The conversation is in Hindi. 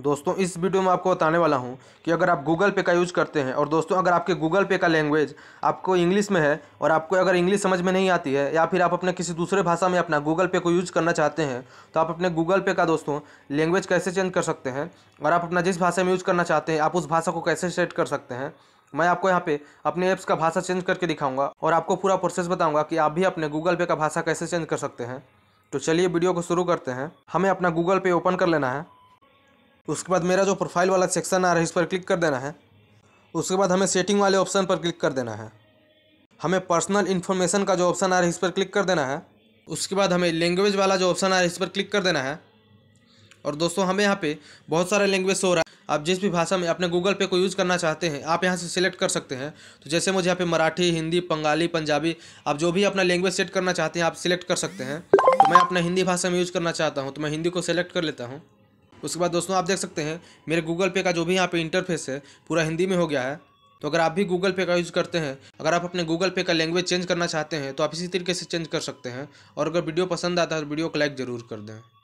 दोस्तों इस वीडियो में आपको बताने वाला हूँ कि अगर आप गूगल पे का यूज़ करते हैं और दोस्तों अगर आपके गूगल पे का लैंग्वेज आपको इंग्लिश में है और आपको अगर इंग्लिश समझ में नहीं आती है या फिर आप अपने किसी दूसरे भाषा में अपना गूगल पे को यूज़ करना चाहते हैं तो आप अपने गूगल पे का दोस्तों लैंग्वेज कैसे चेंज कर सकते हैं और आप अपना जिस भाषा में यूज़ करना चाहते हैं आप उस भाषा को कैसे सेट कर सकते हैं मैं आपको यहाँ पे अपने ऐप्स का भाषा चेंज करके दिखाऊंगा और आपको पूरा प्रोसेस बताऊंगा कि आप भी अपने गूगल पे का भाषा कैसे चेंज कर सकते हैं तो चलिए वीडियो को शुरू करते हैं हमें अपना गूगल पे ओपन कर लेना है उसके बाद मेरा जो प्रोफाइल वाला सेक्शन आ रहा है इस पर क्लिक कर देना है उसके बाद हमें सेटिंग वाले ऑप्शन पर क्लिक कर देना है हमें पर्सनल इन्फॉर्मेशन का जो ऑप्शन आ रहा है इस पर क्लिक कर देना है उसके बाद हमें लैंग्वेज वाला जो ऑप्शन आ रहा है इस पर क्लिक कर देना है और दोस्तों हमें यहाँ पे बहुत सारे लैंग्वेज हो रहा है आप जिस भी भाषा में अपने गूगल पे को यूज़ करना चाहते हैं आप यहाँ से सिलेक्ट कर सकते हैं तो जैसे मुझे यहाँ पे मराठी हिंदी बंगाली पंजाबी आप जो भी अपना लैंग्वेज सेट करना चाहते हैं आप सिलेक्ट कर सकते हैं तो मैं अपना हिंदी भाषा में यूज़ करना चाहता हूँ तो मैं हिंदी को सिलेक्ट कर लेता हूँ उसके बाद दोस्तों आप देख सकते हैं मेरे गूगल पे का जो भी यहाँ पे इंटरफेस है पूरा हिंदी में हो गया है तो अगर आप भी गूगल पे का यूज़ करते हैं अगर आप अपने गूगल पे का लैंग्वेज चेंज करना चाहते हैं तो आप इसी तरीके से चेंज कर सकते हैं और अगर वीडियो पसंद आता है तो वीडियो को लाइक ज़रूर कर दें